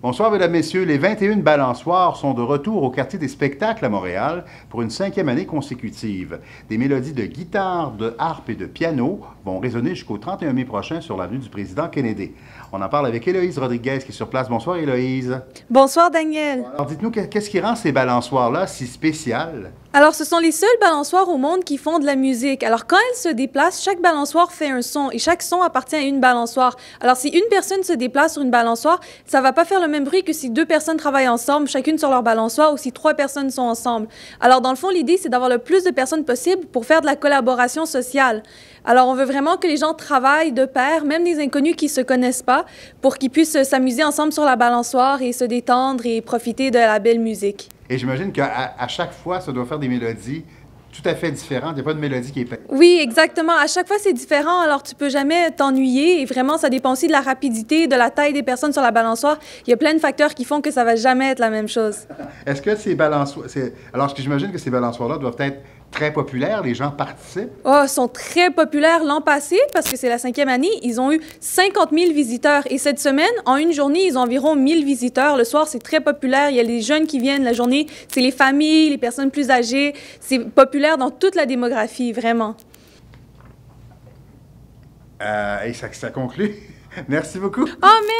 Bonsoir, mesdames, messieurs. Les 21 balançoires sont de retour au quartier des spectacles à Montréal pour une cinquième année consécutive. Des mélodies de guitare, de harpe et de piano vont résonner jusqu'au 31 mai prochain sur l'avenue du président Kennedy. On en parle avec Héloïse Rodriguez qui est sur place. Bonsoir, Héloïse. Bonsoir, Daniel. Alors, dites-nous, qu'est-ce qui rend ces balançoires-là si spéciales? Alors, ce sont les seuls balançoires au monde qui font de la musique. Alors, quand elles se déplacent, chaque balançoire fait un son et chaque son appartient à une balançoire. Alors, si une personne se déplace sur une balançoire, ça va pas faire le même bruit que si deux personnes travaillent ensemble, chacune sur leur balançoire, ou si trois personnes sont ensemble. Alors, dans le fond, l'idée, c'est d'avoir le plus de personnes possible pour faire de la collaboration sociale. Alors, on veut vraiment que les gens travaillent de pair, même des inconnus qui ne se connaissent pas, pour qu'ils puissent s'amuser ensemble sur la balançoire et se détendre et profiter de la belle musique. Et j'imagine qu'à chaque fois, ça doit faire des mélodies tout à fait différent, Il n'y a pas de mélodie qui est faite. Oui, exactement. À chaque fois, c'est différent. Alors, tu peux jamais t'ennuyer. Et vraiment, ça dépend aussi de la rapidité, de la taille des personnes sur la balançoire. Il y a plein de facteurs qui font que ça va jamais être la même chose. Est-ce que ces balançoires... Alors, que j'imagine que ces balançoires-là doivent être très populaire, les gens participent? Oh, sont très populaires l'an passé parce que c'est la cinquième année. Ils ont eu 50 000 visiteurs et cette semaine, en une journée, ils ont environ 1000 visiteurs. Le soir, c'est très populaire. Il y a les jeunes qui viennent la journée. C'est les familles, les personnes plus âgées. C'est populaire dans toute la démographie, vraiment. Euh, et ça, conclut. Merci beaucoup. Oh,